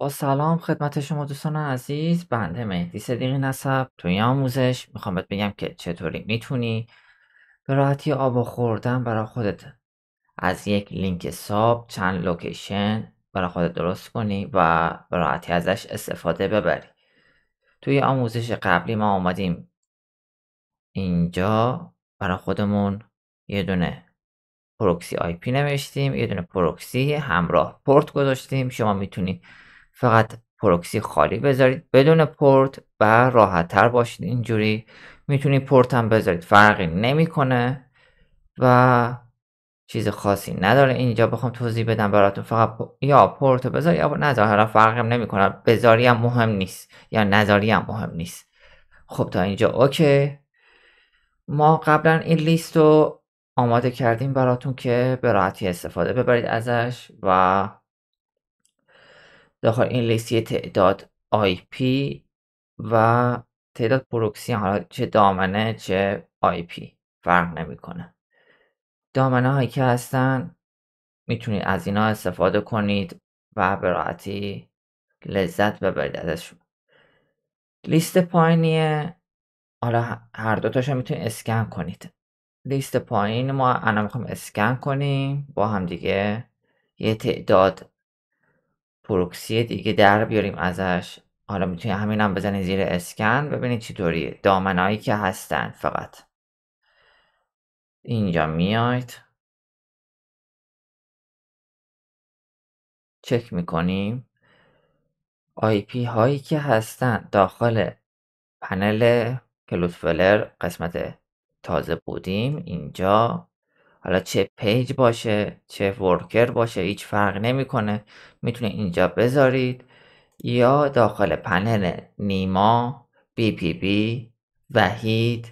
با سلام خدمت شما دوستان عزیز بنده مهدی صدیقی نصب توی این آموزش میخوام بهت بگم که چطوری میتونی به راحتی آب و خوردن برای خودت از یک لینک ساب چند لوکیشن برای خودت درست کنی و به راحتی ازش استفاده ببری توی آموزش قبلی ما آمدیم اینجا برای خودمون یه دونه پروکسی آی پی نوشتیم یه دونه پروکسی همراه پورت گذاشتیم شما میتونی فقط پروکسی خالی بذارید بدون پورت و راحت تر باشید اینجوری میتونی پورت هم بذارید فرقی نمیکنه و چیز خاصی نداره اینجا بخوام توضیح بدم براتون فقط یا پورت بذار یا نذار حالا فرقم نمیکنه بذاری هم مهم نیست یا نذاری هم مهم نیست خب تا اینجا اوکی ما قبلا این لیست رو آماده کردیم براتون که به راحتی استفاده ببرید ازش و داخل این لیست تعداد پی و تعداد پروکسی حالا چه دامنه چه پی فرق نمیکنه دامنه هایی که هستن میتونید از اینا استفاده کنید و به راحتی لذت ببرید ازشون لیست پایینیه حالا هر دو تاشو میتونید اسکن کنید لیست پایین ما الان میخوام اسکن کنیم با هم دیگه یه تعداد پروکسی دیگه در بیاریم ازش حالا میتونید همین هم بزنید زیر اسکن ببینید چطوریه دامنهایی که هستن فقط اینجا میاید چک میکنیم آی پی هایی که هستن داخل پنل کلوتفلر قسمت تازه بودیم اینجا حالا چه پیج باشه چه ورکر باشه هیچ فرق نمیکنه میتونه اینجا بذارید یا داخل پنل نیما بی پی بی وحید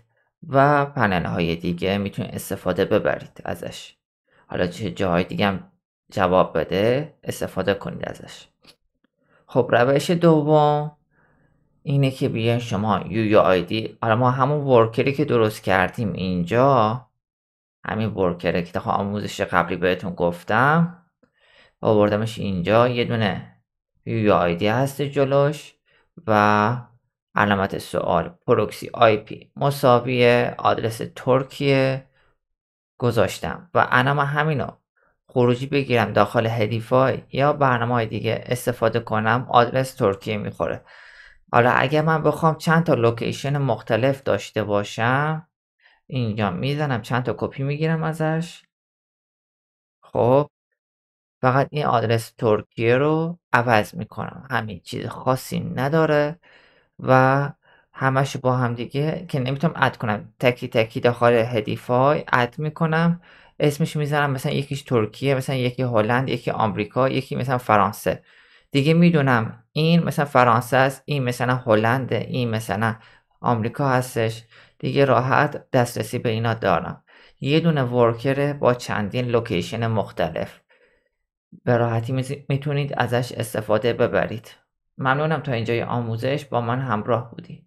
و پنل های دیگه میتونید استفاده ببرید ازش حالا چه جاهای دیگه هم جواب بده استفاده کنید ازش خب روش دوم اینه که بیاین شما یو یو آیدی حالا ما همون ورکری که درست کردیم اینجا همین ورکره که تا آموزش قبلی بهتون گفتم آوردمش اینجا یه دونه یو آیدی هست جلوش و علامت سوال پروکسی آی پی مساوی آدرس ترکیه گذاشتم و انا من همینو خروجی بگیرم داخل هدیفای یا برنامه های دیگه استفاده کنم آدرس ترکیه میخوره حالا اگر من بخوام چند تا لوکیشن مختلف داشته باشم اینجا میزنم چند تا کپی میگیرم ازش خب فقط این آدرس ترکیه رو عوض میکنم همین چیز خاصی نداره و همش با هم دیگه که نمیتونم اد کنم تکی تکی داخل هدیفای اد میکنم اسمش میزنم مثلا یکیش ترکیه مثلا یکی هلند یکی آمریکا یکی مثلا فرانسه دیگه میدونم این مثلا فرانسه است این مثلا هلند این مثلا آمریکا هستش دیگه راحت دسترسی به اینا دارم یه دونه ورکره با چندین لوکیشن مختلف به راحتی میتونید ازش استفاده ببرید ممنونم تا اینجای آموزش با من همراه بودی